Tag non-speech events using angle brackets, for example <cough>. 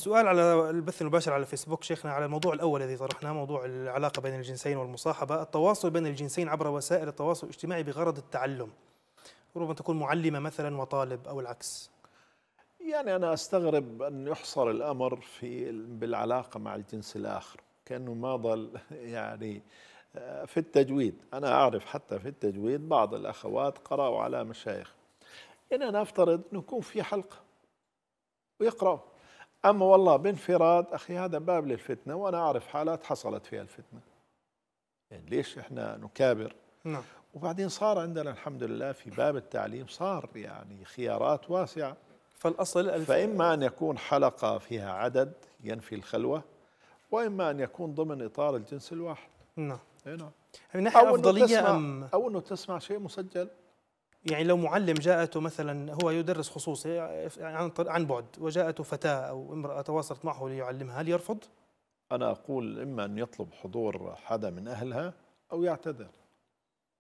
سؤال على البث المباشر على فيسبوك شيخنا على الموضوع الأول الذي طرحناه موضوع العلاقة بين الجنسين والمصاحبة التواصل بين الجنسين عبر وسائل التواصل الاجتماعي بغرض التعلم ربما تكون معلمة مثلا وطالب أو العكس يعني أنا أستغرب أن يحصر الأمر في بالعلاقة مع الجنس الآخر كأنه ما ظل <laughs> يعني آه، في التجويد أنا أعرف حتى في التجويد بعض الأخوات قرأوا على مشايخ يعني أنا أفترض أنه يكون في حلقة ويقرأوا أما والله بانفراد أخي هذا باب للفتنة وأنا أعرف حالات حصلت فيها الفتنة يعني ليش إحنا نكابر نعم. وبعدين صار عندنا الحمد لله في باب التعليم صار يعني خيارات واسعة فالأصل فإما أن يكون حلقة فيها عدد ينفي الخلوة وإما أن يكون ضمن إطار الجنس الواحد نعم نعم من يعني ناحية أفضلية أم أو أنه تسمع شيء مسجل يعني لو معلم جاءته مثلا هو يدرس خصوصي يعني عن عن بعد وجاءته فتاه او امراه تواصلت معه ليعلمها هل يرفض؟ انا اقول اما ان يطلب حضور حدا من اهلها او يعتذر